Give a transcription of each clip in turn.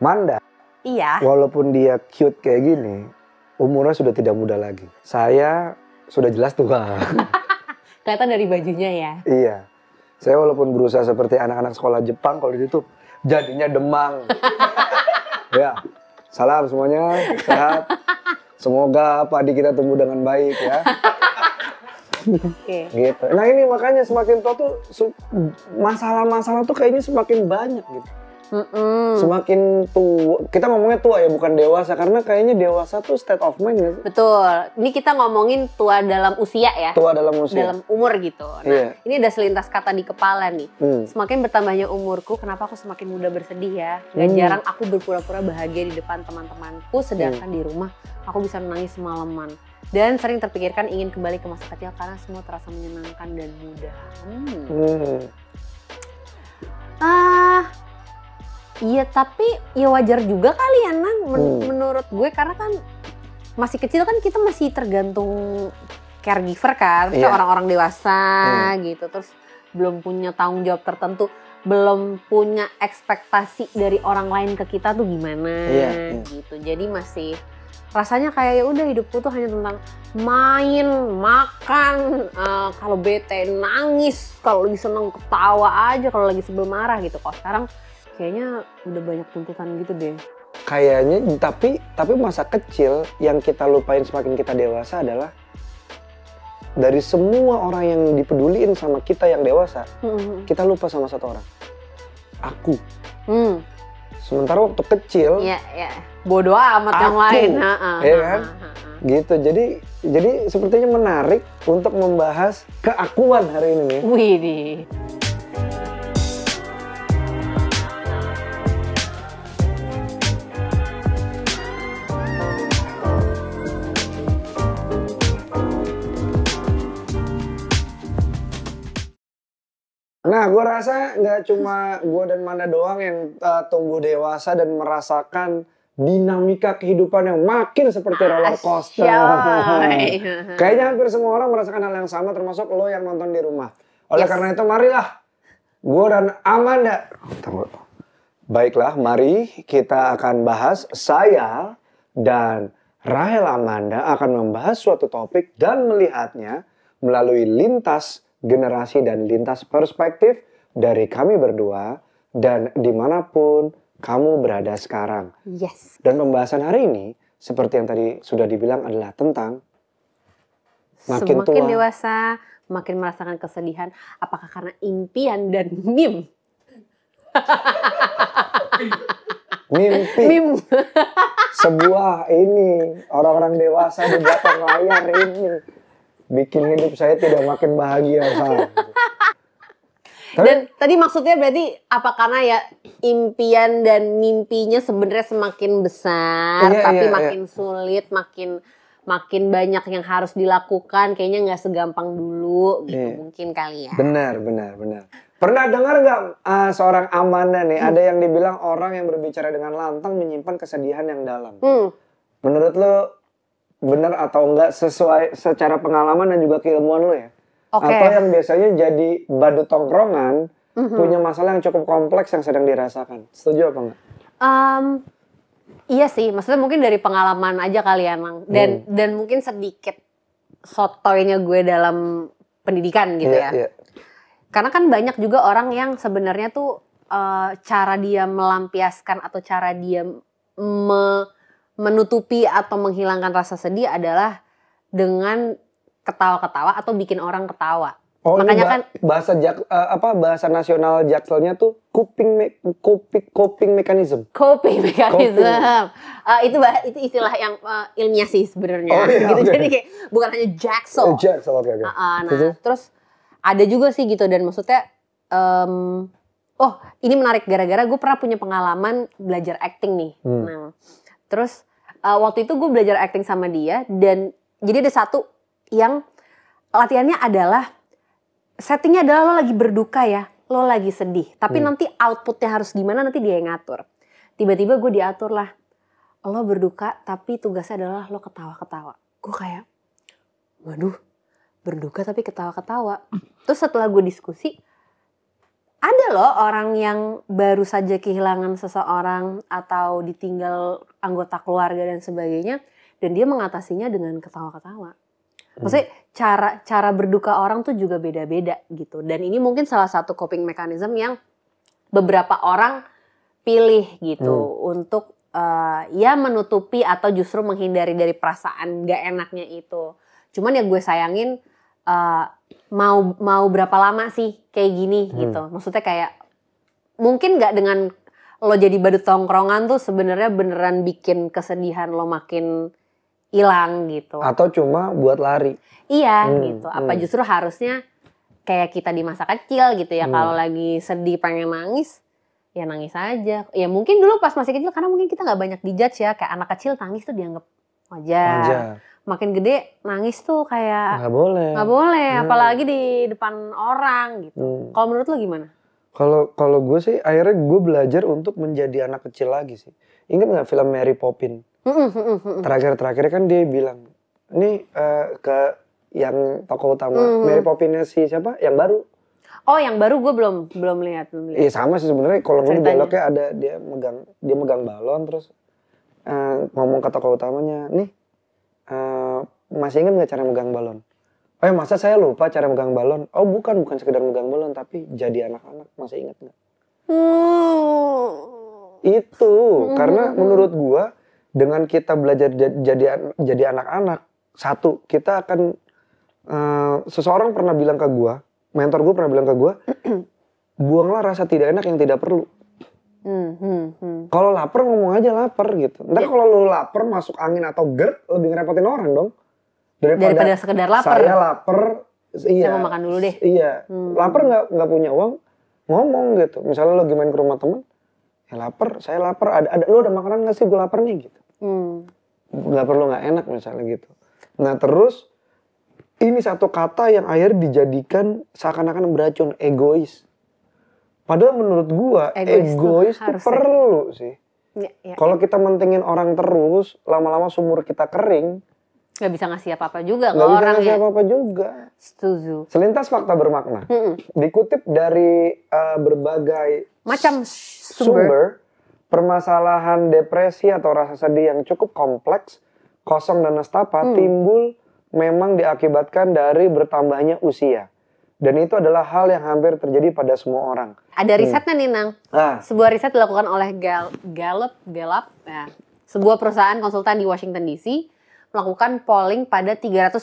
Manda. Iya. Walaupun dia cute kayak gini, umurnya sudah tidak muda lagi. Saya sudah jelas tua. Kelihatan dari bajunya ya. Iya. Saya walaupun berusaha seperti anak-anak sekolah Jepang kalau itu jadinya demang. ya. Salam semuanya, sehat. Semoga padi kita tumbuh dengan baik ya. Okay. gitu. Nah ini makanya semakin tua tuh masalah-masalah tuh kayaknya semakin banyak gitu. Mm-mm. Semakin tua, kita ngomongnya tua ya bukan dewasa karena kayaknya dewasa tuh state of mind ya. Betul. Ini kita ngomongin tua dalam usia ya. Tua dalam usia. Dalam umur gitu. Nah, yeah. ini ada selintas kata di kepala nih. Mm. Semakin bertambahnya umurku, kenapa aku semakin mudah bersedih ya? Gak mm. jarang aku berpura-pura bahagia di depan teman-temanku, sedangkan mm. di rumah aku bisa menangis semalaman dan sering terpikirkan ingin kembali ke masa kecil karena semua terasa menyenangkan dan mudah. Hmm. Hmm. Ah, Iya tapi ya wajar juga kali ya Nang men hmm. menurut gue karena kan masih kecil kan kita masih tergantung caregiver kan, yeah. Iya. orang-orang dewasa hmm. gitu terus belum punya tanggung jawab tertentu, belum punya ekspektasi dari orang lain ke kita tuh gimana yeah, iya. gitu. Jadi masih rasanya kayak ya udah hidupku tuh hanya tentang main, makan, uh, kalau bete nangis, kalau lagi seneng ketawa aja, kalau lagi sebel marah gitu. Kok sekarang kayaknya udah banyak tuntutan gitu deh kayaknya tapi tapi masa kecil yang kita lupain semakin kita dewasa adalah dari semua orang yang dipeduliin sama kita yang dewasa hmm kita lupa sama satu orang aku mm. sementara waktu kecil ya, ya. bodoh amat aku, yang lain ha, ya kan gitu jadi jadi sepertinya menarik untuk membahas keakuan hari ini Widih. Nah, gue rasa nggak cuma gue dan Manda doang yang uh, tumbuh dewasa dan merasakan dinamika kehidupan yang makin seperti roller coaster. Kayaknya hampir semua orang merasakan hal yang sama, termasuk lo yang nonton di rumah. Oleh yes. karena itu, marilah gue dan Amanda. Tunggu. Baiklah, mari kita akan bahas saya dan Rahel Amanda akan membahas suatu topik dan melihatnya melalui lintas generasi, dan lintas perspektif dari kami berdua dan dimanapun kamu berada sekarang. Yes. Dan pembahasan hari ini, seperti yang tadi sudah dibilang adalah tentang makin Semakin tua, dewasa, makin merasakan kesedihan. Apakah karena impian dan mim? Mimpi. Mim. Sebuah ini orang-orang dewasa di belakang layar ini bikin hidup saya tidak makin bahagia Dan tadi maksudnya berarti apa karena ya impian dan mimpinya sebenarnya semakin besar iya, tapi iya, iya. makin iya. sulit, makin makin banyak yang harus dilakukan kayaknya nggak segampang dulu gitu iya. mungkin kali ya. Benar, benar, benar. Pernah dengar nggak uh, seorang Amanda nih hmm. ada yang dibilang orang yang berbicara dengan lantang menyimpan kesedihan yang dalam. Hmm. Menurut lo benar atau enggak sesuai secara pengalaman dan juga keilmuan lo ya. Okay. Atau yang biasanya jadi badut tongkrongan mm-hmm. punya masalah yang cukup kompleks yang sedang dirasakan. Setuju apa enggak? Um, iya sih, maksudnya mungkin dari pengalaman aja kali ya, Mang. Dan hmm. dan mungkin sedikit sotoynya gue dalam pendidikan gitu yeah, ya. Yeah. Karena kan banyak juga orang yang sebenarnya tuh uh, cara dia melampiaskan atau cara dia me menutupi atau menghilangkan rasa sedih adalah dengan ketawa-ketawa atau bikin orang ketawa. Oh, Makanya ba kan bahasa jak uh, apa bahasa nasional Jakselnya tuh coping me coping coping mechanism. Coping mechanism. Coping. Uh, itu bah itu istilah yang uh, ilmiah sih sebenarnya. Oh, iya, gitu. Okay. Jadi kayak bukan hanya Jaksel. Oh, Jaksel oke okay, oke. Okay. Uh, nah, Terus? terus ada juga sih gitu dan maksudnya um, oh, ini menarik gara-gara gue pernah punya pengalaman belajar acting nih. Hmm. Nah, terus uh, waktu itu gue belajar acting sama dia dan jadi ada satu yang latihannya adalah settingnya adalah lo lagi berduka ya, lo lagi sedih. Tapi hmm. nanti outputnya harus gimana nanti dia yang ngatur. Tiba-tiba gue diatur lah, lo berduka tapi tugasnya adalah lo ketawa-ketawa. Gue kayak, waduh berduka tapi ketawa-ketawa. Terus setelah gue diskusi, ada loh orang yang baru saja kehilangan seseorang atau ditinggal anggota keluarga dan sebagainya dan dia mengatasinya dengan ketawa-ketawa. Hmm. Maksudnya cara cara berduka orang tuh juga beda-beda gitu. Dan ini mungkin salah satu coping mechanism yang beberapa orang pilih gitu hmm. untuk uh, ya menutupi atau justru menghindari dari perasaan gak enaknya itu. Cuman yang gue sayangin uh, mau mau berapa lama sih kayak gini hmm. gitu. Maksudnya kayak mungkin nggak dengan lo jadi badut tongkrongan tuh sebenarnya beneran bikin kesedihan lo makin hilang gitu. Atau cuma buat lari. Iya hmm. gitu. Apa hmm. justru harusnya kayak kita di masa kecil gitu ya hmm. kalau lagi sedih pengen nangis ya nangis aja. Ya mungkin dulu pas masih kecil karena mungkin kita nggak banyak dijudge ya kayak anak kecil nangis tuh dianggap wajar. wajar makin gede nangis tuh kayak nggak boleh nggak boleh nah. apalagi di depan orang gitu hmm. kalau menurut lo gimana kalau kalau gue sih akhirnya gue belajar untuk menjadi anak kecil lagi sih inget nggak film Mary Poppins terakhir terakhir kan dia bilang ini uh, eh, ke yang tokoh utama -hmm. Mary Poppinsnya si siapa yang baru Oh, yang baru gue belum belum lihat belum lihat. Iya sama sih sebenarnya kalau gue dialognya ada dia megang dia megang balon terus uh, ngomong ke tokoh utamanya, nih Eh, masih ingat nggak cara megang balon? oh ya masa saya lupa cara megang balon? Oh bukan bukan sekedar megang balon tapi jadi anak-anak masih ingat nggak? Hmm. Itu hmm. karena menurut gua dengan kita belajar jadi jadi anak-anak satu kita akan uh, seseorang pernah bilang ke gua mentor gua pernah bilang ke gua buanglah rasa tidak enak yang tidak perlu Hmm, hmm, hmm. Kalau lapar ngomong aja lapar gitu. Ntar iya. kalau lu lapar masuk angin atau GERD lebih ngerepotin orang dong. Daripada, daripada sekedar lapar. Saya lapar. Iya. Saya mau makan dulu deh. Iya. Hmm. Lapar nggak nggak punya uang ngomong gitu. Misalnya lo gimana ke rumah temen, ya lapar, saya lapar. Ada ada lu ada makanan nggak sih? Gue lapar nih gitu. Hmm. Gak perlu nggak enak misalnya gitu. Nah terus ini satu kata yang akhir dijadikan seakan-akan beracun egois. Padahal menurut gua egois, egois tuh, tuh perlu sih. Ya, ya, Kalau ya. kita mentingin orang terus, lama-lama sumur kita kering. Gak bisa ngasih apa-apa juga ke orang bisa ngasih ya. apa-apa juga. Setuju. Selintas fakta bermakna. Mm Dikutip dari uh, berbagai macam sumber. sumber, permasalahan depresi atau rasa sedih yang cukup kompleks, kosong dan nestapa mm. timbul memang diakibatkan dari bertambahnya usia. Dan itu adalah hal yang hampir terjadi pada semua orang. Ada hmm. risetnya hmm. nih Nang. Ah. Sebuah riset dilakukan oleh Gal Gallup, Gallup ya. sebuah perusahaan konsultan di Washington DC melakukan polling pada 340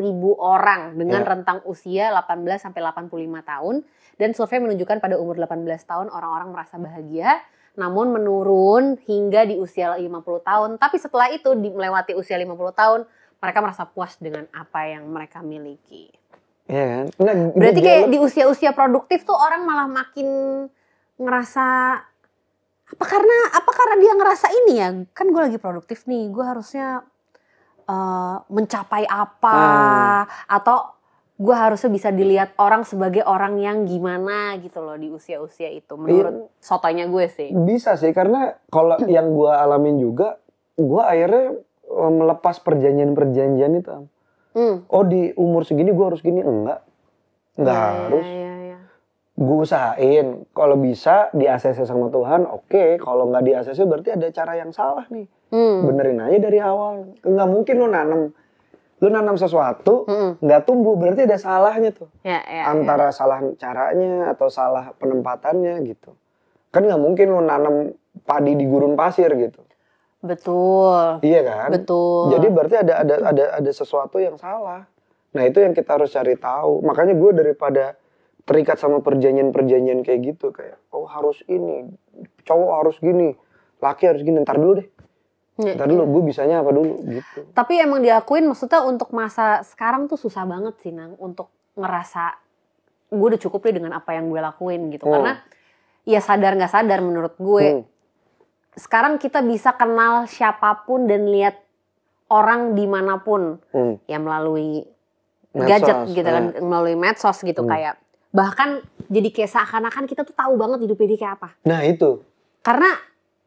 ribu orang dengan ya. rentang usia 18 sampai 85 tahun dan survei menunjukkan pada umur 18 tahun orang-orang merasa bahagia namun menurun hingga di usia 50 tahun. Tapi setelah itu melewati usia 50 tahun, mereka merasa puas dengan apa yang mereka miliki. Iya kan? Nah, Berarti kayak di usia-usia produktif tuh orang malah makin ngerasa apa karena apa karena dia ngerasa ini ya kan gue lagi produktif nih gue harusnya uh, mencapai apa hmm. atau gue harusnya bisa dilihat orang sebagai orang yang gimana gitu loh di usia-usia itu iya. menurut ya, sotanya gue sih bisa sih karena kalau yang gue alamin juga gue akhirnya eh, melepas perjanjian-perjanjian itu hmm. oh di umur segini gue harus gini enggak enggak ya, ya harus ya, ya, ya. gue usahain kalau bisa di sama Tuhan oke okay. kalau nggak di berarti ada cara yang salah nih hmm. benerin aja dari awal nggak mungkin lo nanam lo nanam sesuatu nggak -hmm. tumbuh berarti ada salahnya tuh ya, ya, ya. antara ya. salah caranya atau salah penempatannya gitu kan nggak mungkin lo nanam padi di gurun pasir gitu Betul. Iya kan? Betul. Jadi berarti ada ada ada ada sesuatu yang salah. Nah, itu yang kita harus cari tahu. Makanya gue daripada terikat sama perjanjian-perjanjian kayak gitu kayak oh harus ini, cowok harus gini, laki harus gini, ntar dulu deh. Iya. Ntar dulu, gue bisanya apa dulu gitu. Tapi emang diakuin maksudnya untuk masa sekarang tuh susah banget sih Nang untuk ngerasa gue udah cukup deh dengan apa yang gue lakuin gitu. Hmm. Karena ya sadar nggak sadar menurut gue hmm sekarang kita bisa kenal siapapun dan lihat orang dimanapun hmm. ya melalui medsos, gadget gitu kan eh. melalui medsos gitu hmm. kayak bahkan jadi kayak seakan-akan kita tuh tahu banget hidup ini kayak apa nah itu karena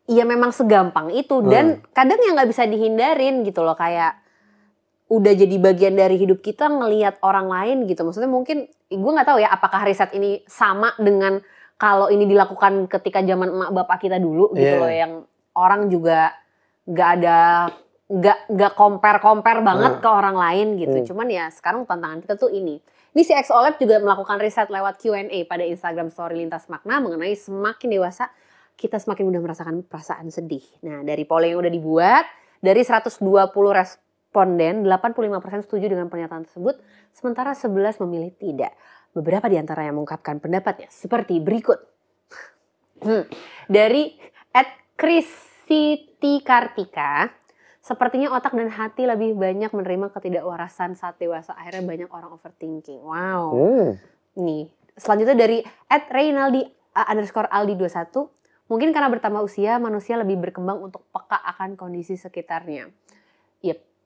ya memang segampang itu hmm. dan kadang yang nggak bisa dihindarin gitu loh kayak udah jadi bagian dari hidup kita ngelihat orang lain gitu maksudnya mungkin gue nggak tahu ya apakah riset ini sama dengan kalau ini dilakukan ketika zaman emak bapak kita dulu gitu iya, iya. loh yang orang juga nggak ada nggak nggak compare compare banget hmm. ke orang lain gitu. Hmm. Cuman ya sekarang tantangan kita tuh ini. Ini si Xolab e juga melakukan riset lewat Q&A pada Instagram Story Lintas Makna mengenai semakin dewasa kita semakin mudah merasakan perasaan sedih. Nah dari pola yang udah dibuat dari 120 responden 85% setuju dengan pernyataan tersebut sementara 11 memilih tidak. Beberapa di antara yang mengungkapkan pendapatnya seperti berikut. Hmm. Dari at Siti Kartika, sepertinya otak dan hati lebih banyak menerima ketidakwarasan saat dewasa. Akhirnya banyak orang overthinking. Wow. Hmm. Nih, selanjutnya dari at Reynaldi uh, underscore Aldi 21. Mungkin karena bertambah usia, manusia lebih berkembang untuk peka akan kondisi sekitarnya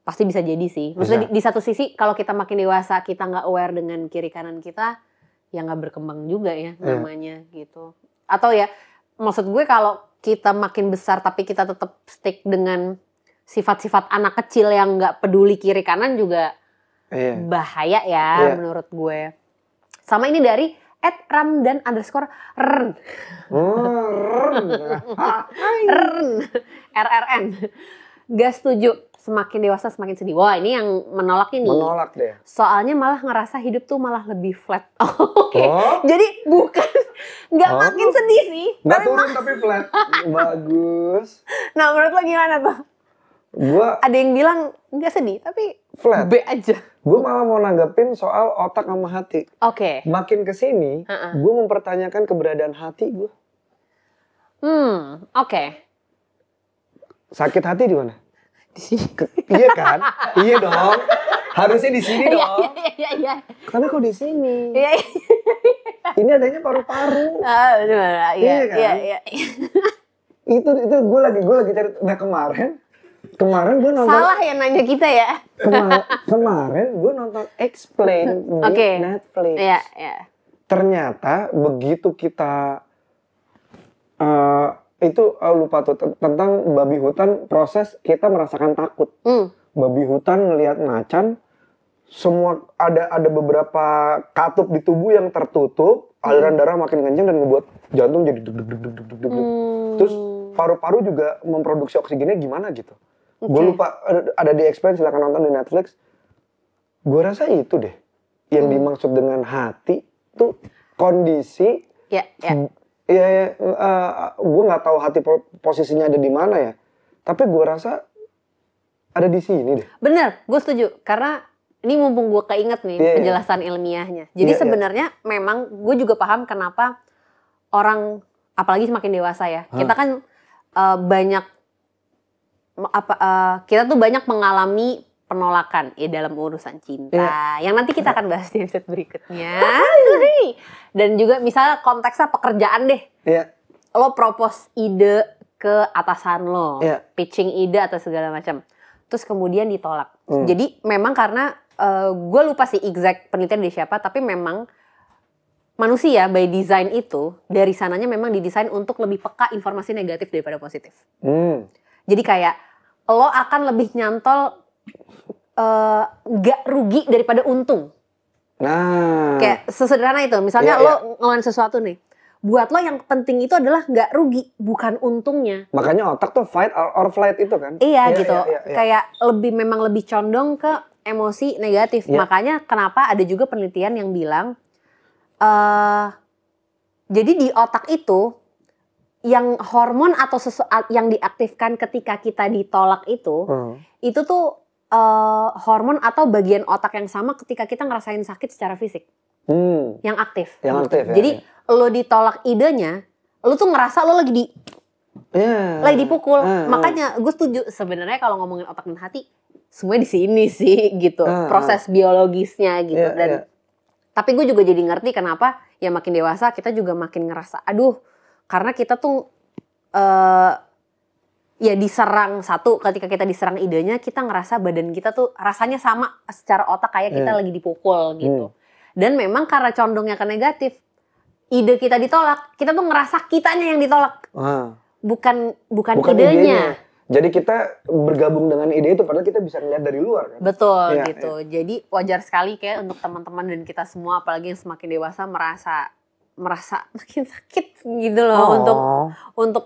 pasti bisa jadi sih. Maksudnya di, di satu sisi kalau kita makin dewasa kita nggak aware dengan kiri kanan kita, ya nggak berkembang juga ya yeah. namanya gitu. Atau ya maksud gue kalau kita makin besar tapi kita tetap stick dengan sifat-sifat anak kecil yang nggak peduli kiri kanan juga yeah. bahaya ya yeah. menurut gue. Sama ini dari at dan underscore rn. Oh, rn. rn. RRN. Gak setuju semakin dewasa semakin sedih. Wah ini yang menolak ini. Menolak deh. Soalnya malah ngerasa hidup tuh malah lebih flat. Oh, oke. Okay. Oh. Jadi bukan nggak oh. makin sedih sih. Nggak turun mak- tapi flat. Bagus. Nah menurut lo gimana tuh? Gua ada yang bilang nggak sedih tapi flat. B aja. Gue malah mau nanggepin soal otak sama hati. Oke. Okay. Makin kesini, gue mempertanyakan keberadaan hati gue. Hmm, oke. Okay. Sakit hati di mana? di sini. iya kan? iya dong. Harusnya di sini iya, dong. Iya iya iya. Karena kok di sini. Iya, iya. Ini adanya paru-paru. Ah, benar. Iya, iya kan? Iya iya. itu itu gue lagi gue lagi cari nah kemarin kemarin gue nonton salah yang nanya kita ya kemar kemarin gue nonton explain di okay. Netflix iya, iya. ternyata begitu kita uh, itu uh, lupa tuh tentang babi hutan proses kita merasakan takut. Mm. Babi hutan ngelihat macan semua ada ada beberapa katup di tubuh yang tertutup, mm. aliran darah makin kencang dan membuat jantung jadi deg deg deg deg deg deg. Mm. Terus paru-paru juga memproduksi oksigennya gimana gitu. Okay. Gue lupa eh, ada, di explain silahkan nonton di Netflix. Gue rasa itu deh yang mm. dimaksud dengan hati tuh kondisi yeah, yeah ya, uh, iya. eh, gue nggak tahu hati posisinya ada di mana ya tapi gue rasa ada di sini deh bener gue setuju karena ini mumpung gue keinget nih yeah, iya, iya. penjelasan yeah. ilmiahnya jadi yeah, sebenarnya yeah. memang gue juga paham kenapa orang apalagi semakin dewasa ya huh. kita kan uh, banyak apa uh, kita tuh banyak mengalami penolakan ya dalam urusan cinta. Yeah. Yang nanti kita akan bahas di episode berikutnya. Dan juga misalnya konteksnya pekerjaan deh. Yeah. Lo propose ide ke atasan lo, yeah. pitching ide atau segala macam. Terus kemudian ditolak. Hmm. Jadi memang karena uh, eh, gue lupa sih exact penelitian dari siapa, tapi memang manusia by design itu dari sananya memang didesain untuk lebih peka informasi negatif daripada positif. Hmm. Jadi kayak lo akan lebih nyantol Eh, nggak uh, rugi daripada untung. Nah, kayak sesederhana itu. Misalnya iya, iya. lo iya. ngelawan sesuatu nih, buat lo yang penting itu adalah nggak rugi, bukan untungnya. Makanya otak tuh fight or, flight itu kan? Iya, iya gitu. Iya, iya, iya. Kayak lebih memang lebih condong ke emosi negatif. Iya. Makanya kenapa ada juga penelitian yang bilang, uh, jadi di otak itu yang hormon atau sesu yang diaktifkan ketika kita ditolak itu, hmm. itu tuh uh, hormon atau bagian otak yang sama ketika kita ngerasain sakit secara fisik. Hmm. Yang aktif. Yang aktif. Ya. Jadi ya. lo ditolak idenya, lo tuh ngerasa lo lagi di yeah. lagi dipukul. yeah. Makanya gue setuju sebenarnya kalau ngomongin otak dan hati semua di sini sih gitu. yeah. Proses ah. biologisnya gitu yeah, dan yeah. tapi gue juga jadi ngerti kenapa ya makin dewasa kita juga makin ngerasa aduh karena kita tuh uh, ya diserang satu ketika kita diserang idenya kita ngerasa badan kita tuh rasanya sama secara otak kayak kita hmm. lagi dipukul gitu. Hmm. Dan memang karena condongnya ke negatif, ide kita ditolak, kita tuh ngerasa kitanya yang ditolak. hmm. Bukan bukan, bukan idenya. idenya. Jadi kita bergabung dengan ide itu padahal kita bisa lihat dari luar kan. Betul ya, gitu. Ya. Jadi wajar sekali kayak untuk teman-teman dan kita semua apalagi yang semakin dewasa merasa merasa makin sakit gitu loh oh. untuk untuk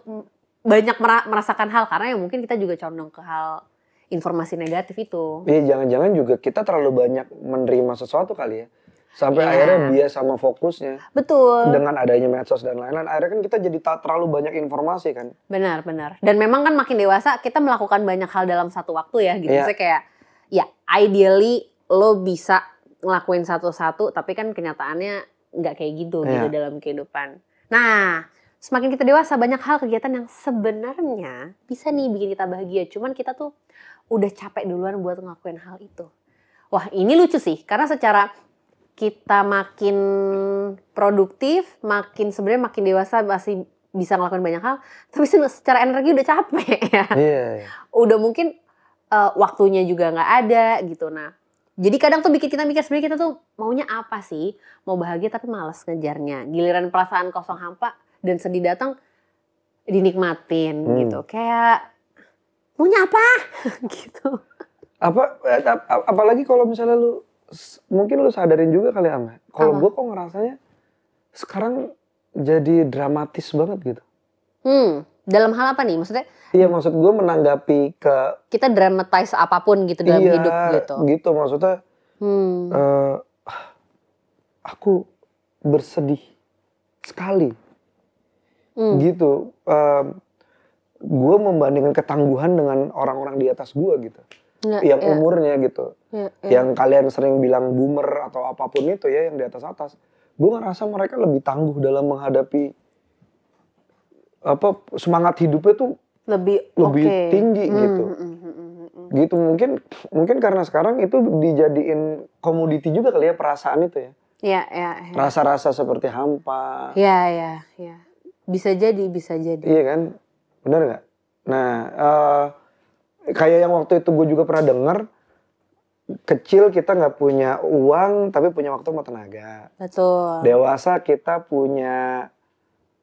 banyak merasakan hal karena ya mungkin kita juga condong ke hal informasi negatif itu. Iya, jangan-jangan juga kita terlalu banyak menerima sesuatu kali ya. Sampai yeah. akhirnya dia sama fokusnya. Betul. Dengan adanya medsos dan lain-lain, akhirnya kan kita jadi tak terlalu banyak informasi kan. Benar, benar. Dan memang kan makin dewasa kita melakukan banyak hal dalam satu waktu ya gitu. Yeah. Saya kayak ya ideally lo bisa ngelakuin satu-satu tapi kan kenyataannya nggak kayak gitu yeah. gitu iya. dalam kehidupan. Nah, semakin kita dewasa banyak hal kegiatan yang sebenarnya bisa nih bikin kita bahagia. Cuman kita tuh udah capek duluan buat ngelakuin hal itu. Wah ini lucu sih karena secara kita makin produktif, makin sebenarnya makin dewasa masih bisa ngelakuin banyak hal, tapi secara energi udah capek ya. Yeah. Iya. Udah mungkin uh, waktunya juga nggak ada gitu. Nah, jadi kadang tuh bikin kita mikir sebenarnya kita tuh maunya apa sih? Mau bahagia tapi males ngejarnya. Giliran perasaan kosong hampa, dan sedih datang dinikmatin hmm. gitu. Kayak punya apa gitu. Apa eh, ap, apalagi kalau misalnya lu mungkin lu sadarin juga kali ya, ama. Ya? Kalau gue kok ngerasanya sekarang jadi dramatis banget gitu. Hmm, dalam hal apa nih maksudnya? Iya maksud gue menanggapi ke kita dramatize apapun gitu dalam iya, hidup gitu. Gitu maksudnya. Hmm. Uh, aku bersedih sekali hmm. gitu uh, gue membandingkan ketangguhan dengan orang-orang di atas gue gitu ya, yang ya. umurnya gitu ya, ya. yang kalian sering bilang boomer atau apapun itu ya yang di atas atas gue ngerasa mereka lebih tangguh dalam menghadapi apa semangat hidupnya tuh lebih lebih okay. tinggi hmm. gitu hmm, hmm, hmm, gitu mungkin mungkin karena sekarang itu dijadiin komoditi juga kali ya perasaan itu ya. Iya, iya. Ya. Rasa-rasa seperti hampa. Iya, iya, iya. Bisa jadi, bisa jadi. Iya kan? Bener nggak? Nah, uh, kayak yang waktu itu gue juga pernah denger, kecil kita nggak punya uang tapi punya waktu sama tenaga. Betul. Dewasa kita punya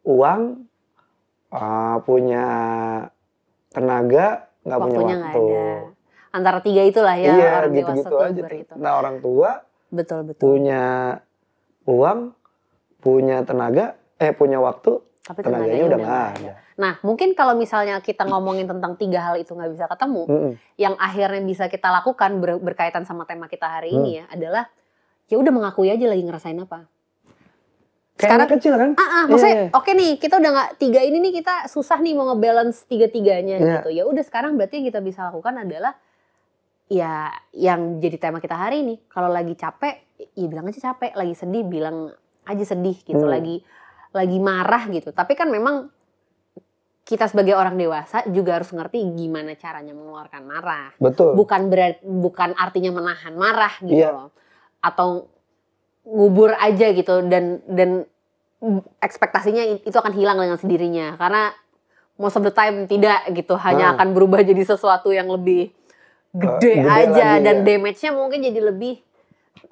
uang, uh, punya tenaga, nggak punya waktu. Gak Antara tiga itulah ya iya, orang gitu -gitu aja. Itu. Nah orang tua betul betul punya uang, punya tenaga, eh punya waktu, tapi tenaganya, tenaganya udah nggak ada. Nah, mungkin kalau misalnya kita ngomongin tentang tiga hal itu nggak bisa ketemu, mm -hmm. yang akhirnya bisa kita lakukan ber berkaitan sama tema kita hari mm. ini ya adalah ya udah mengakui aja lagi ngerasain apa. Sekarang kecil kan? Ah, ah iya, maksudnya yeah. oke okay nih, kita udah nggak tiga ini nih kita susah nih mau ngebalance tiga-tiganya yeah. gitu. Ya udah sekarang berarti yang kita bisa lakukan adalah ya yang jadi tema kita hari ini. Kalau lagi capek, ya bilang aja capek, lagi sedih bilang aja sedih gitu, mm. lagi lagi marah gitu. Tapi kan memang kita sebagai orang dewasa juga harus ngerti gimana caranya mengeluarkan marah. Betul. Bukan berat, bukan artinya menahan marah gitu yeah. Atau ngubur aja gitu dan dan ekspektasinya itu akan hilang dengan sendirinya karena most of the time tidak gitu hanya nah. akan berubah jadi sesuatu yang lebih eh, gede, uh, gede aja lagi, dan ya. damage-nya mungkin jadi lebih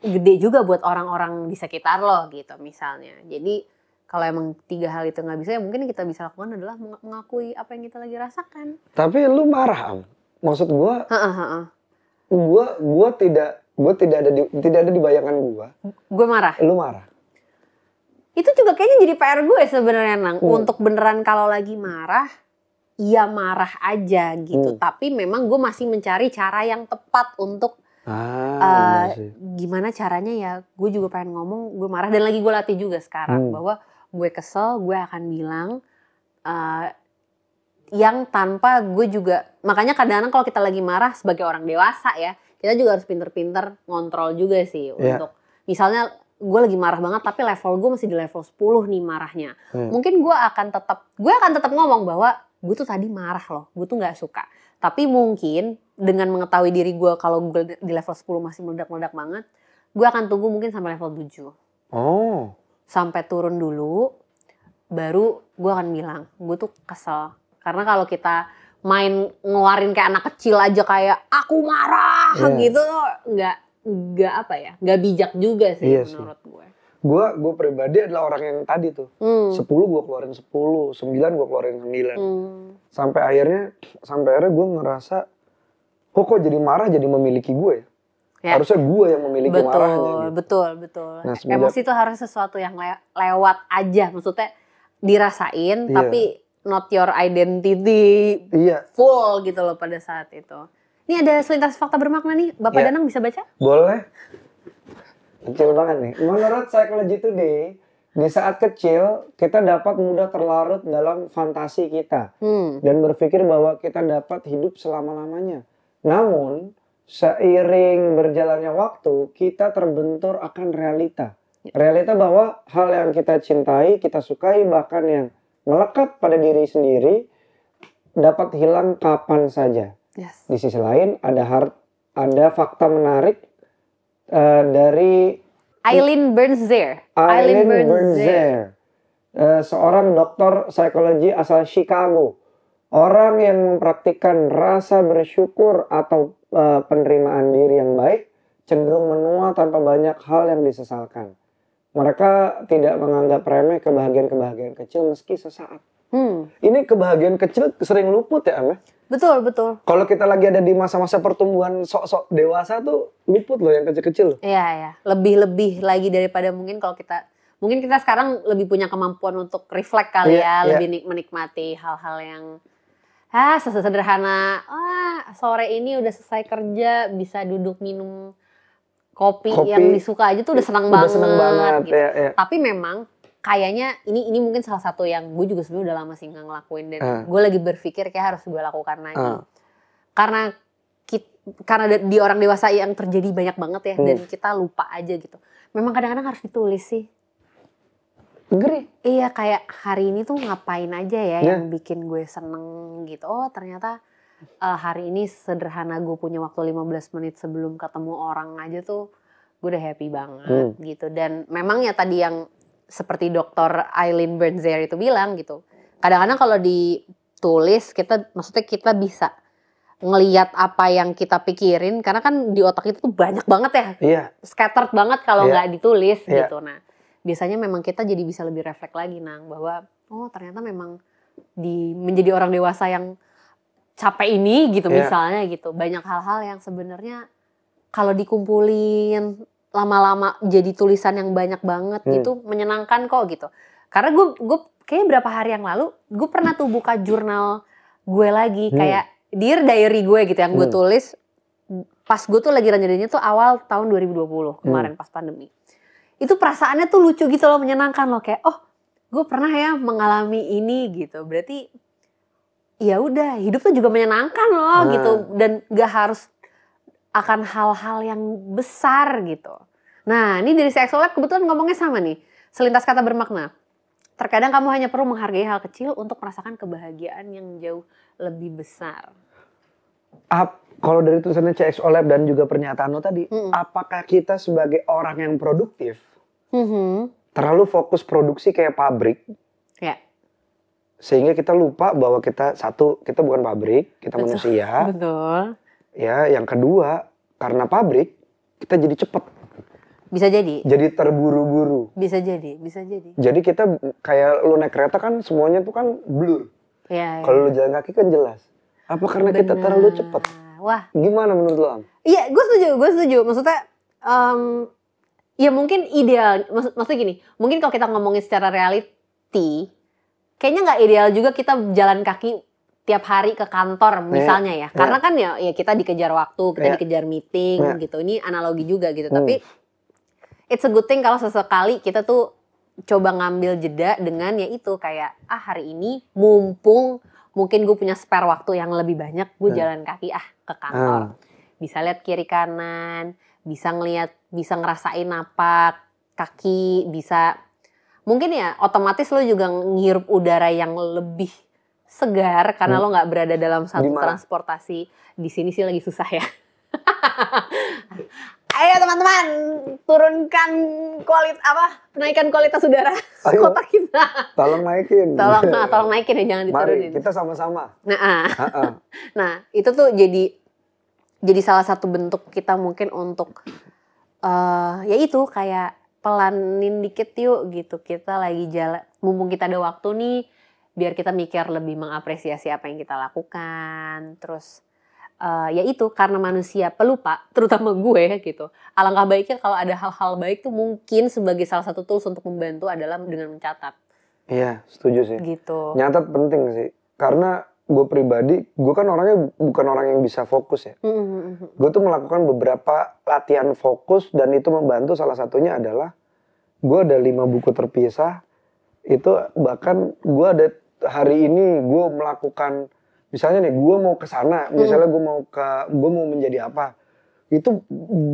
gede juga buat orang-orang di sekitar lo gitu misalnya. Jadi kalau emang tiga hal itu nggak bisa ya mungkin kita bisa lakukan adalah mengakui apa yang kita lagi rasakan tapi lu marah am maksud gue gue gue tidak gue tidak ada di, tidak ada di bayangan gue gue marah lu marah itu juga kayaknya jadi PR gue ya sebenarnya nang hmm. untuk beneran kalau lagi marah iya marah aja gitu hmm. tapi memang gue masih mencari cara yang tepat untuk ah, uh, gimana caranya ya gue juga pengen ngomong gue marah dan lagi gue latih juga sekarang hmm. bahwa gue kesel gue akan bilang uh, yang tanpa gue juga makanya kadang-kadang kalau kita lagi marah sebagai orang dewasa ya kita juga harus pinter-pinter ngontrol juga sih yeah. untuk misalnya gue lagi marah banget tapi level gue masih di level 10 nih marahnya hmm. mungkin gue akan tetap gue akan tetap ngomong bahwa gue tuh tadi marah loh gue tuh nggak suka tapi mungkin dengan mengetahui diri gue kalau gue di level 10 masih meledak-meledak banget gue akan tunggu mungkin sampai level 7 oh sampai turun dulu baru gue akan bilang gue tuh kesel karena kalau kita main ngeluarin kayak anak kecil aja kayak aku marah yeah. gitu nggak nggak apa ya nggak bijak juga sih iya menurut gue gue gue pribadi adalah orang yang tadi tuh hmm. sepuluh hmm. gue keluarin sepuluh sembilan gue keluarin sembilan hmm. sampai akhirnya sampai akhirnya gue ngerasa kok kok jadi marah jadi memiliki gue ya? Ya. Harusnya gue yang memiliki betul, marahnya. Gitu. Betul, betul. Nah, semenjak, Emosi itu harus sesuatu yang le lewat aja. Maksudnya dirasain iya. tapi not your identity iya. full gitu loh pada saat itu. Ini ada selintas fakta bermakna nih. Bapak ya. Danang bisa baca? Boleh. Kecil banget nih. Menurut Psychology Today, di saat kecil kita dapat mudah terlarut dalam fantasi kita. Hmm. Dan berpikir bahwa kita dapat hidup selama-lamanya. Namun, seiring berjalannya waktu kita terbentur akan realita. Ya. Realita bahwa hal yang kita cintai, kita sukai bahkan yang melekat pada diri sendiri dapat hilang kapan saja. Yes. Di sisi lain ada hard, ada fakta menarik uh, dari Eileen Bernzer. Eileen Bernzer. Uh, seorang dokter psikologi asal Chicago. Orang yang mempraktikkan rasa bersyukur atau Eh, penerimaan diri yang baik cenderung menua tanpa banyak hal yang disesalkan. Mereka tidak menganggap remeh kebahagiaan-kebahagiaan kecil meski sesaat. Hmm. Ini kebahagiaan kecil sering luput ya, Ame? Ya? Betul, betul. Kalau kita lagi ada di masa-masa pertumbuhan sok-sok dewasa tuh luput loh yang kecil-kecil. Iya, iya. Lebih-lebih lagi daripada mungkin kalau kita mungkin kita sekarang lebih punya kemampuan untuk reflect kali yeah, ya, yeah. lebih menikmati hal-hal yang ah sesederhana ah sore ini udah selesai kerja bisa duduk minum kopi, kopi yang disuka aja tuh udah senang banget, senang banget gitu. ya, ya. tapi memang kayaknya ini ini mungkin salah satu yang gue juga sebenarnya udah lama sih nggak ngelakuin dan uh. gue lagi berpikir kayak harus gue lakukan lagi uh. karena kita, karena di orang dewasa yang terjadi banyak banget ya hmm. dan kita lupa aja gitu memang kadang-kadang harus ditulis sih ngeri. Iya kayak hari ini tuh ngapain aja ya yeah. yang iya. bikin gue seneng gitu. Oh ternyata uh, hari ini sederhana gue punya waktu 15 menit sebelum ketemu orang aja tuh gue udah happy banget hmm. gitu. Dan memang ya tadi yang seperti dokter Eileen Bernzer itu bilang gitu. Kadang-kadang kalau ditulis kita maksudnya kita bisa ngeliat apa yang kita pikirin karena kan di otak itu tuh banyak banget ya. Iya. Yeah. Scattered banget kalau iya. nggak yeah. ditulis yeah. gitu. Nah biasanya memang kita jadi bisa lebih refleks lagi nang bahwa oh ternyata memang di menjadi orang dewasa yang capek ini gitu yeah. misalnya gitu banyak hal-hal yang sebenarnya kalau dikumpulin lama-lama jadi tulisan yang banyak banget hmm. gitu menyenangkan kok gitu karena gue gue kayak berapa hari yang lalu gue pernah tuh buka jurnal gue lagi hmm. kayak dear diary gue gitu yang gue hmm. tulis pas gue tuh lagi rencananya tuh awal tahun 2020 kemarin hmm. pas pandemi itu perasaannya tuh lucu gitu loh menyenangkan loh kayak oh gue pernah ya mengalami ini gitu berarti ya udah hidup tuh juga menyenangkan loh hmm. gitu dan gak harus akan hal-hal yang besar gitu nah ini dari seksual kebetulan ngomongnya sama nih selintas kata bermakna terkadang kamu hanya perlu menghargai hal kecil untuk merasakan kebahagiaan yang jauh lebih besar ap, kalau dari tulisannya CX Olab dan juga pernyataan lo tadi, mm -hmm. apakah kita sebagai orang yang produktif mm -hmm. terlalu fokus produksi kayak pabrik? Ya. Yeah. Sehingga kita lupa bahwa kita satu kita bukan pabrik, kita Betul. manusia. Betul. Ya, yang kedua karena pabrik kita jadi cepet. Bisa jadi. Jadi terburu-buru. Bisa jadi, bisa jadi. Jadi kita kayak lu naik kereta kan semuanya tuh kan blur. Ya, ya. Kalau lo lu jalan kaki kan jelas apa oh, karena Bener. kita terlalu cepat? Wah. Gimana menurut lo? Iya, gue setuju, gue setuju. Maksudnya, um, ya mungkin ideal. Maksud, maksudnya gini, mungkin kalau kita ngomongin secara reality, kayaknya nggak ideal juga kita jalan kaki tiap hari ke kantor iya, misalnya ya. ya. Karena Karena kan ya, ya kita dikejar waktu, kita ya. dikejar meeting ya. gitu. Ini analogi juga gitu. Hmm. Tapi it's a good thing kalau sesekali kita tuh coba ngambil jeda dengan ya itu kayak ah hari ini mumpung mungkin gue punya spare waktu yang lebih banyak gue hmm. jalan kaki ah ke kantor hmm. bisa lihat kiri kanan bisa ngelihat bisa ngerasain apa kaki bisa mungkin ya otomatis lo juga ngirup udara yang lebih segar karena hmm. lo nggak berada dalam satu Dimana? transportasi di sini sih lagi susah ya Ayo teman-teman, turunkan kualitas apa? Naikkan kualitas udara Ayo, kota kita. Tolong naikin. Tolong, nah, tolong naikin ya, jangan diturunin. Mari, kita sama-sama. Nah, ah. nah itu tuh jadi jadi salah satu bentuk kita mungkin untuk uh, ya itu kayak pelanin dikit yuk gitu. Kita lagi jalan, mumpung kita ada waktu nih, biar kita mikir lebih mengapresiasi apa yang kita lakukan. Terus uh, eh, yaitu karena manusia pelupa, terutama gue gitu. Alangkah baiknya kalau ada hal-hal baik tuh mungkin sebagai salah satu tools untuk membantu adalah dengan mencatat. Iya, setuju sih. Gitu. Nyatat penting sih, karena gue pribadi, gue kan orangnya bukan orang yang bisa fokus ya. Mm-hmm, mm-hmm. Gue tuh melakukan beberapa latihan fokus dan itu membantu salah satunya adalah gue ada lima buku terpisah. Itu bahkan gue ada hari ini gue melakukan misalnya nih gue mau ke sana hmm. misalnya gue mau ke gue mau menjadi apa itu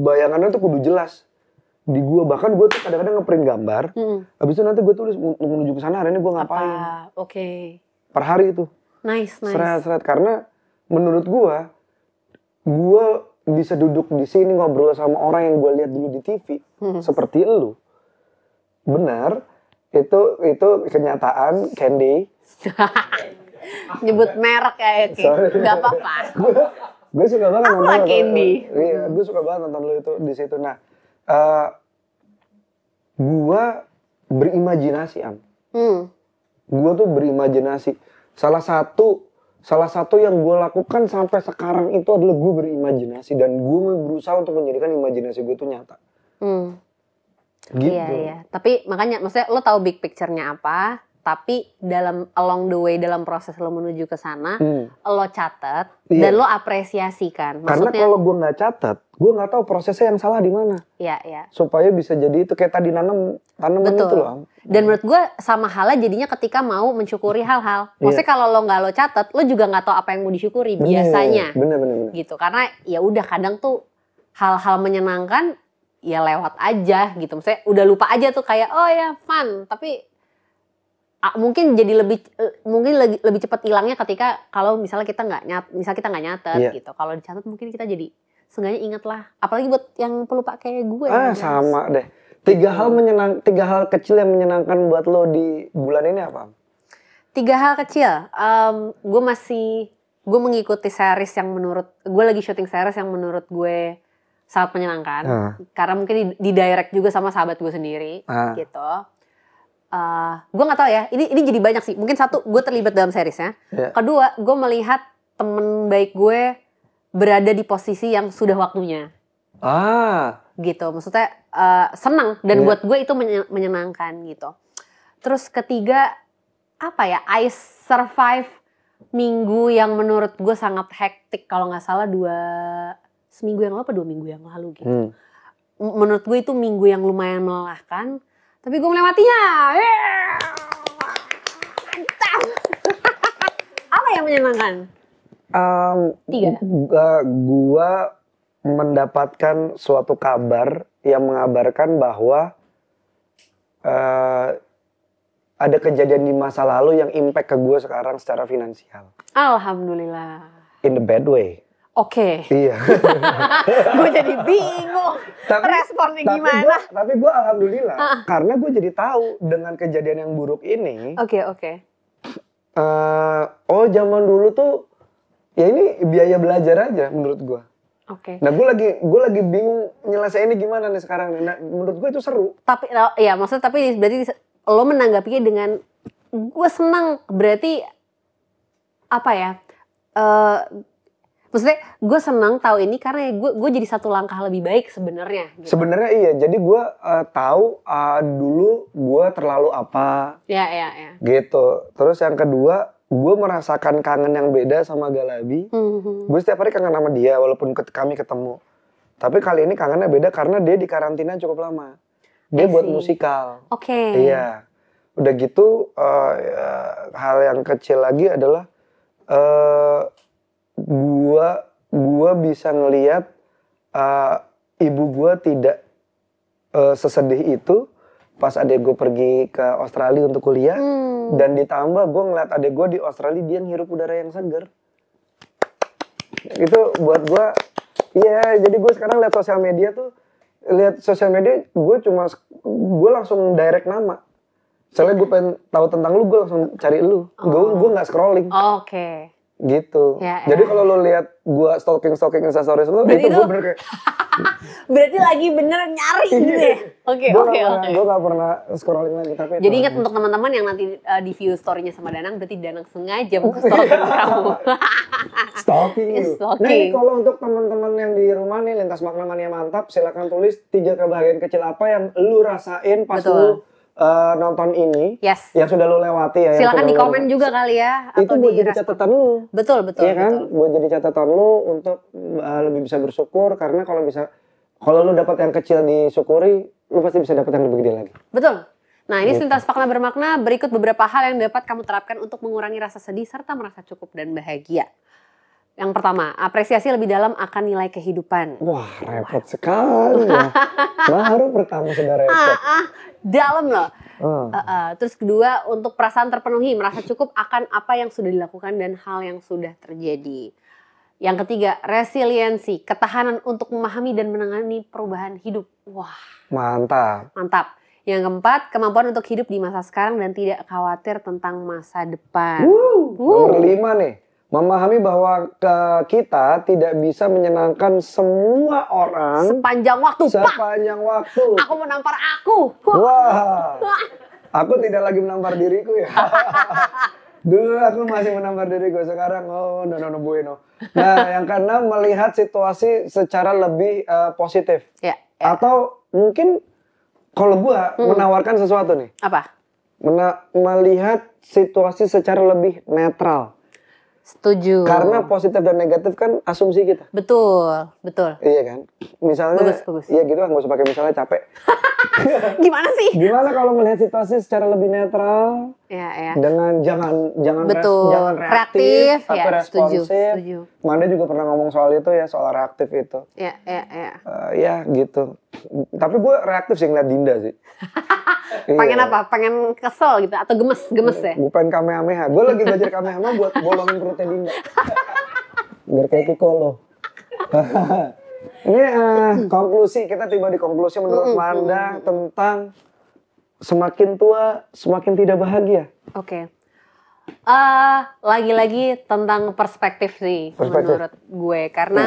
bayangannya tuh kudu jelas di gue bahkan gue tuh kadang-kadang ngeprint gambar hmm. habis itu nanti gue tulis menuju ke sana hari ini gue ngapain oke okay. per hari itu nice nice seret seret karena menurut gue gue bisa duduk di sini ngobrol sama orang yang gue lihat dulu di TV hmm. seperti lu benar itu itu kenyataan Candy nyebut merek ya, Eki. Gak apa-apa. gue suka banget Aku nonton. indie. Iya, gue suka banget nonton lo itu di situ. Nah, uh, eh, gue berimajinasi am. Hmm. Gue tuh berimajinasi. Salah satu salah satu yang gue lakukan sampai sekarang itu adalah gue berimajinasi dan gue berusaha untuk menjadikan imajinasi gue tuh nyata. Hmm. Gitu. Iya iya. Tapi makanya maksudnya lo tahu big picture-nya apa? tapi dalam along the way dalam proses lo menuju ke sana hmm. lo catat iya. dan lo apresiasikan Maksudnya, karena kalau gue nggak catat gue nggak tahu prosesnya yang salah di mana Iya iya. supaya bisa jadi itu kayak tadi nanam tanam itu loh dan menurut gue sama halnya jadinya ketika mau mensyukuri hal-hal iya. maksudnya yeah. kalau lo nggak lo catat lo juga nggak tahu apa yang mau disyukuri bener, biasanya bener, bener, bener. gitu karena ya udah kadang tuh hal-hal menyenangkan ya lewat aja gitu maksudnya udah lupa aja tuh kayak oh ya fun tapi mungkin jadi lebih e, mungkin lebih, lebih cepat hilangnya ketika kalau misalnya kita nggak nyat misal kita nggak nyatet yeah. gitu kalau dicatat mungkin kita jadi seenggaknya ingatlah lah apalagi buat yang pelupa kayak gue ah ya, sama deh tiga gitu. hal menyenang tiga hal kecil yang menyenangkan buat lo di bulan ini apa tiga hal kecil um, gue masih gue mengikuti series yang menurut gue lagi syuting series yang menurut gue sangat menyenangkan uh. karena mungkin di, di direct juga sama sahabat gue sendiri uh. gitu uh, eh, gue nggak tahu ya ini ini jadi banyak sih mungkin satu gue terlibat dalam seriesnya yeah. kedua gue melihat temen baik gue berada di posisi yang sudah waktunya ah gitu maksudnya uh, senang dan yeah. buat gue itu menyenangkan gitu terus ketiga apa ya I survive minggu yang menurut gue sangat hektik kalau nggak salah dua seminggu yang lalu apa dua minggu yang lalu gitu hmm. menurut gue itu minggu yang lumayan melelahkan tapi gue melewatinya. Mantap. Apa yang menyenangkan? Um, Tiga. Gua, mendapatkan suatu kabar yang mengabarkan bahwa uh, ada kejadian di masa lalu yang impact ke gue sekarang secara finansial. Alhamdulillah. In the bad way. Oke. Okay. Iya. gue jadi bingung tapi, responnya tapi gimana. Gua, tapi gue alhamdulillah uh karena gue jadi tahu dengan kejadian yang buruk ini. Oke okay, oke. Okay. Uh, eh, oh zaman dulu tuh ya ini biaya belajar aja menurut gue. Oke. Okay. Nah gue lagi gue lagi bingung ini gimana nih sekarang. Nah, menurut gue itu seru. Tapi ya maksudnya tapi berarti lo menanggapinya dengan gue senang berarti apa ya? Uh, maksudnya gue senang tahu ini karena gue ya gue jadi satu langkah lebih baik sebenarnya gitu. sebenarnya iya jadi gue uh, tahu uh, dulu gue terlalu apa ya ya ya gitu terus yang kedua gue merasakan kangen yang beda sama Galabi mm-hmm. gue setiap hari kangen sama dia walaupun kami ketemu tapi kali ini kangennya beda karena dia di karantina cukup lama dia buat musikal oke okay. iya udah gitu uh, uh, hal yang kecil lagi adalah uh, gua gua bisa ngelihat uh, eh, ibu gua tidak uh, sesedih itu pas adek gue pergi ke Australia untuk kuliah hmm. dan ditambah gue ngeliat adek gue di Australia dia ngirup udara yang segar itu buat gue iya yeah, jadi gue sekarang lihat sosial media tuh lihat sosial media gue cuma gue langsung direct nama soalnya gue pengen tahu tentang lu gue langsung cari lu oh. gue gue nggak scrolling oh, oke okay gitu. Ya, ya. Jadi kalau lo lihat gua stalking stalking instastory lo, berarti itu, itu... gue bener kayak berarti lagi bener nyari iya. gitu ya. Oke oke oke. Gua gak pernah scrolling lagi tapi. Jadi ingat untuk teman-teman yang nanti uh, eh, di view storynya sama Danang, berarti Danang sengaja mau stalking kamu. stalking. Iya, stalking. Nah kalau untuk teman-teman yang di rumah nih lintas makna mania mantap, silakan tulis tiga kebahagiaan kecil apa yang lu rasain pas Betul. lu uh, nonton ini yes. yang sudah lo lewati ya. Silakan di komen juga kali ya. Itu buat jadi respon. catatan lo. Betul betul. Iya kan, betul. buat jadi catatan lo untuk uh, lebih bisa bersyukur karena kalau bisa kalau lo dapat yang kecil disyukuri, lo pasti bisa dapat yang lebih gede lagi. Betul. Nah ini gitu. sintas fakta bermakna berikut beberapa hal yang dapat kamu terapkan untuk mengurangi rasa sedih serta merasa cukup dan bahagia. Yang pertama, apresiasi lebih dalam akan nilai kehidupan. Wah, repot sekali. Ya. Baru pertama sudah repot. Ah, ah, dalam loh. Uh. Uh, uh. Terus kedua, untuk perasaan terpenuhi, merasa cukup akan apa yang sudah dilakukan dan hal yang sudah terjadi. Yang ketiga, resiliensi, ketahanan untuk memahami dan menangani perubahan hidup. Wah. Mantap. Mantap. Yang keempat, kemampuan untuk hidup di masa sekarang dan tidak khawatir tentang masa depan. Wuh, Wuh. Nomor lima nih memahami bahwa ke kita tidak bisa menyenangkan semua orang sepanjang waktu. Sepanjang waktu. Aku menampar aku. Wah. Aku tidak lagi menampar diriku ya. Dulu aku masih menampar diriku, sekarang oh no no no bueno. Nah, yang karena melihat situasi secara lebih uh, positif. Ya, ya. Atau mungkin kalau gua hmm. menawarkan sesuatu nih. Apa? Mena melihat situasi secara lebih netral. Setuju. Karena positif dan negatif kan asumsi kita. Betul, betul. Iya kan? Misalnya bagus, bagus. Iya gitu kan, gak usah pakai misalnya capek. Gimana sih? Gimana kalau melihat situasi secara lebih netral? Iya, iya. Dengan jangan jangan betul. Res, jangan reaktif, reaktif tapi ya, responsif. Setuju, setuju. Manda juga pernah ngomong soal itu ya, soal reaktif itu. Iya, iya, iya. Uh, ya gitu. Tapi gue reaktif sih ngeliat Dinda sih. pengen iya. apa? Pengen kesel gitu atau gemes, gemes ya? Gue pengen kamehameha. Gue lagi belajar kamehameha buat bolongin perut Teh Dinda. Biar kayak Kiko lo. Ini uh, konklusi kita tiba di konklusi menurut Manda tentang semakin tua semakin tidak bahagia. Oke. Okay. Uh, eh, lagi-lagi tentang perspektif sih perspektif. menurut gue karena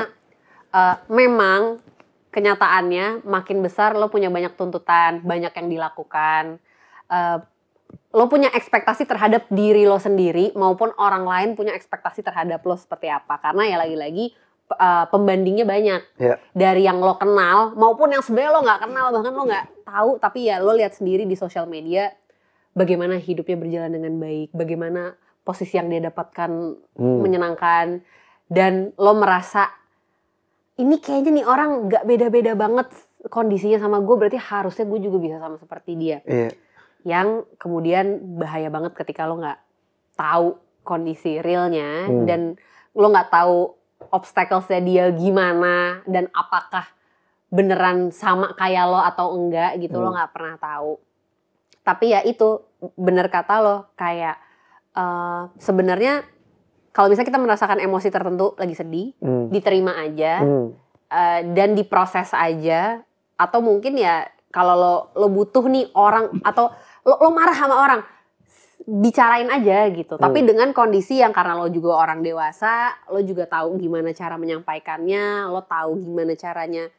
uh, memang kenyataannya makin besar lo punya banyak tuntutan, banyak yang dilakukan. Uh, lo punya ekspektasi terhadap diri lo sendiri maupun orang lain punya ekspektasi terhadap lo seperti apa karena ya lagi-lagi uh, pembandingnya banyak yeah. dari yang lo kenal maupun yang sebenarnya lo nggak kenal bahkan lo nggak tahu tapi ya lo lihat sendiri di sosial media bagaimana hidupnya berjalan dengan baik bagaimana posisi yang dia dapatkan hmm. menyenangkan dan lo merasa ini kayaknya nih orang nggak beda-beda banget kondisinya sama gue berarti harusnya gue juga bisa sama seperti dia. Yeah yang kemudian bahaya banget ketika lo nggak tahu kondisi realnya hmm. dan lo nggak tahu obstaclesnya dia gimana dan apakah beneran sama kayak lo atau enggak gitu hmm. lo nggak pernah tahu tapi ya itu bener kata lo kayak uh, sebenarnya kalau misalnya kita merasakan emosi tertentu lagi sedih hmm. diterima aja hmm. uh, dan diproses aja atau mungkin ya kalau lo lo butuh nih orang atau lo, lo marah sama orang bicarain aja gitu. Hmm. Tapi dengan kondisi yang karena lo juga orang dewasa, lo juga tahu gimana cara menyampaikannya, lo tahu gimana caranya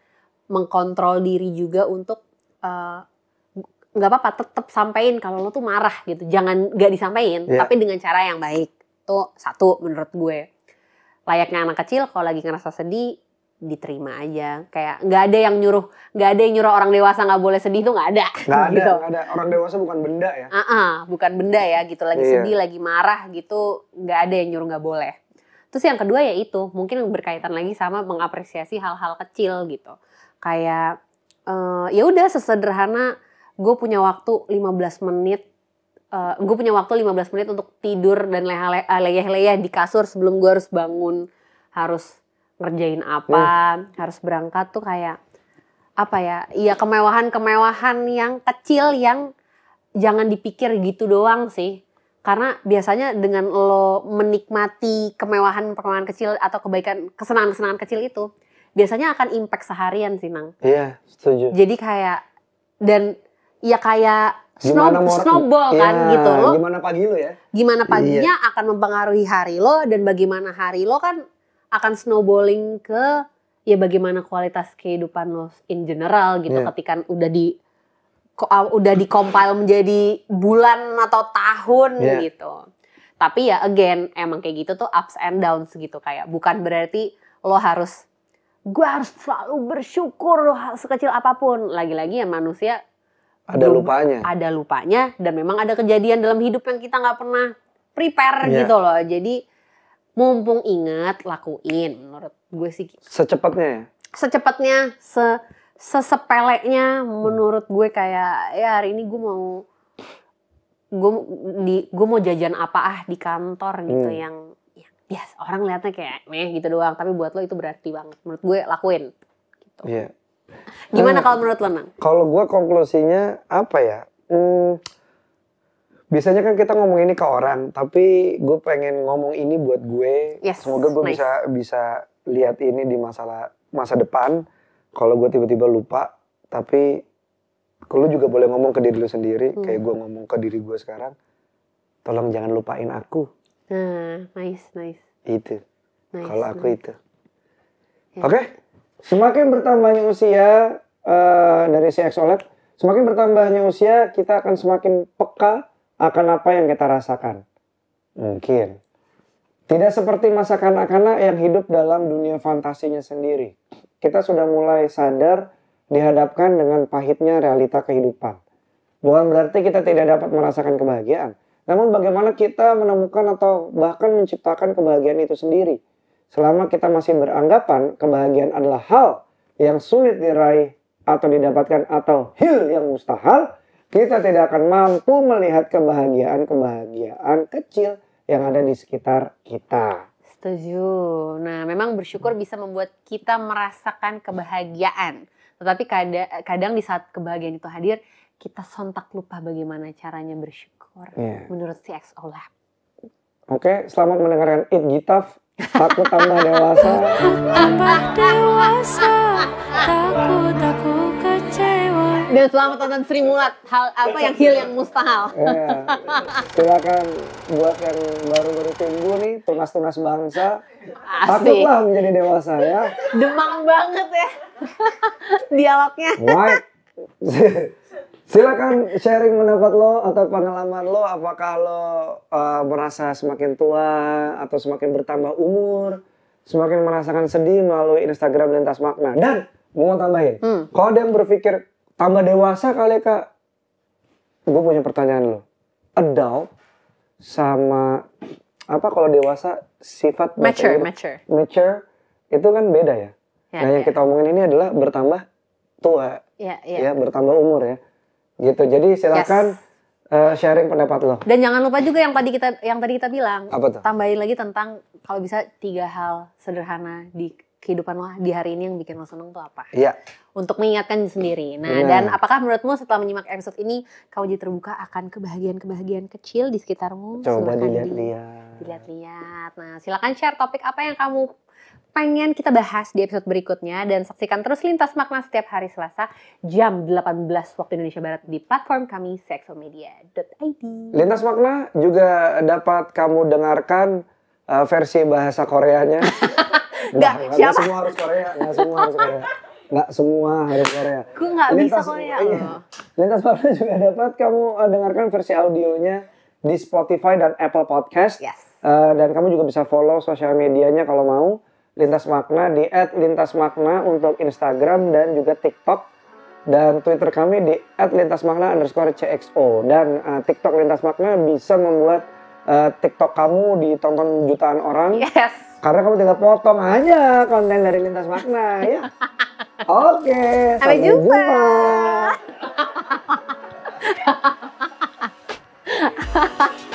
mengkontrol diri juga untuk eh, nggak uh, apa-apa tetap sampein kalau lo tuh marah gitu. Jangan nggak disampaikan, yeah. tapi dengan cara yang baik. tuh satu menurut gue. Layaknya anak kecil kalau lagi ngerasa sedih, diterima aja kayak nggak ada yang nyuruh nggak ada yang nyuruh orang dewasa nggak boleh sedih tuh nggak ada nggak ada gitu. ada orang dewasa bukan benda ya uh -uh, bukan benda ya gitu lagi iya. sedih lagi marah gitu nggak ada yang nyuruh nggak boleh terus yang kedua ya itu mungkin berkaitan lagi sama mengapresiasi hal-hal kecil gitu kayak uh, ya udah sesederhana gue punya waktu 15 menit uh, eh, gue punya waktu 15 menit untuk tidur dan leleh-leleh eh, di kasur sebelum gue harus bangun harus ngerjain iya. apa, hmm. harus berangkat tuh kayak apa ya? Iya kemewahan-kemewahan yang kecil yang jangan dipikir gitu doang sih. Karena biasanya dengan lo menikmati kemewahan-kemewahan kecil atau kebaikan kesenangan-kesenangan kecil itu biasanya akan impact seharian sih nang. Iya, setuju. Jadi kayak dan ya kayak Snow, snowball yeah, kan iya, gitu lo gimana pagi lo ya gimana paginya yeah. akan mempengaruhi hari lo dan bagaimana hari lo kan akan snowballing ke ya bagaimana kualitas kehidupan lo in general gitu yeah. ketika udah di ah, udah dikompil menjadi bulan atau tahun yeah. gitu. Tapi ya again emang kayak gitu tuh ups and downs gitu kayak bukan berarti lo harus gue harus selalu bersyukur lo sekecil apapun. Lagi-lagi ya manusia ada lupanya. Ada lupanya dan memang ada kejadian dalam hidup yang kita nggak pernah prepare yeah. gitu loh. Jadi mumpung ingat lakuin menurut gue sih gitu. secepatnya ya? secepatnya se sesepeleknya menurut gue kayak ya hari ini gue mau gue di gue mau jajan apa ah di kantor gitu hmm. yang ya bias ya, orang lihatnya kayak meh gitu doang tapi buat lo itu berarti banget menurut gue lakuin gitu yeah. gimana kalau menurut lo nang kalau gue konklusinya apa ya hmm, biasanya kan kita ngomong ini ke orang, tapi gue pengen ngomong ini buat gue. Yes, Semoga gue nice. bisa bisa lihat ini di masalah masa depan. Kalau gue tiba-tiba lupa, tapi lu juga boleh ngomong ke diri lu sendiri, hmm. kayak gue ngomong ke diri gue sekarang. Tolong jangan lupain aku. Nah, nice, nice. Itu. Nice, Kalau nice. aku itu. yeah. Oke. Okay? Semakin bertambahnya usia uh, dari si Exolab, semakin bertambahnya usia kita akan semakin peka akan apa yang kita rasakan. Mungkin. Tidak seperti masa kanak-kanak yang hidup dalam dunia fantasinya sendiri. Kita sudah mulai sadar dihadapkan dengan pahitnya realita kehidupan. Bukan berarti kita tidak dapat merasakan kebahagiaan. Namun bagaimana kita menemukan atau bahkan menciptakan kebahagiaan itu sendiri. Selama kita masih beranggapan kebahagiaan adalah hal yang sulit diraih atau didapatkan atau hil yang mustahil, kita tidak akan mampu melihat kebahagiaan-kebahagiaan kecil yang ada di sekitar kita. Setuju. Nah, memang bersyukur bisa membuat kita merasakan kebahagiaan. Tetapi kadang, kadang di saat kebahagiaan itu hadir, kita sontak lupa bagaimana caranya bersyukur. Yeah. Menurut si ex Lab. Oke, selamat mendengarkan It Gitaf. takut tambah dewasa. Tambah dewasa, takut takut. Dan selamat tonton Sri Mulat, hal apa yang hil yang mustahil. Iya. Silakan buat yang baru-baru timbul nih, tunas-tunas bangsa. patutlah menjadi dewasa ya. Demang banget ya dialognya. Right. Silakan sharing pendapat lo atau pengalaman lo. Apakah lo uh, merasa semakin tua atau semakin bertambah umur, semakin merasakan sedih melalui Instagram lintas makna. Dan mau tambahin, hmm. kalau ada yang berpikir tambah dewasa kali kak gue punya pertanyaan lo adult sama apa kalau dewasa sifat mature mature mature itu kan beda ya, yeah, nah yang yeah. kita omongin ini adalah bertambah tua ya, yeah. ya bertambah umur ya gitu jadi silakan yes uh, sharing pendapat lo. Dan jangan lupa juga yang tadi kita yang tadi kita bilang. Apa tuh? Tambahin lagi tentang kalau bisa tiga hal sederhana di kehidupan lo di hari ini yang bikin lo seneng tuh apa? Iya. Untuk mengingatkan sendiri. Nah, dan apakah menurutmu setelah menyimak episode ini kau jadi terbuka akan kebahagiaan-kebahagiaan kecil di sekitarmu? Coba dilihat-lihat. Dilihat-lihat. Nah, silakan share topik apa yang kamu pengen kita bahas di episode berikutnya dan saksikan terus Lintas Makna setiap hari Selasa jam 18 waktu Indonesia Barat di platform kami seksomedia.id. Lintas Makna juga dapat kamu dengarkan uh, versi bahasa Koreanya Enggak, enggak, siapa? semua harus Korea, enggak semua harus Korea. Enggak semua harus Korea. Gue enggak bisa Korea Iya. Lintas Warna juga dapat kamu eh, dengarkan versi audionya di Spotify dan Apple Podcast. Yes. Uh, dan kamu juga bisa follow sosial medianya kalau mau. Lintas Makna di @lintasmakna untuk Instagram dan juga TikTok dan Twitter kami di @lintasmakna underscore cxo dan uh, TikTok Lintas Makna bisa membuat uh, TikTok kamu ditonton jutaan orang. Yes karena kamu tinggal potong aja konten dari lintas makna ya. Oke, okay, sampai jumpa. jumpa.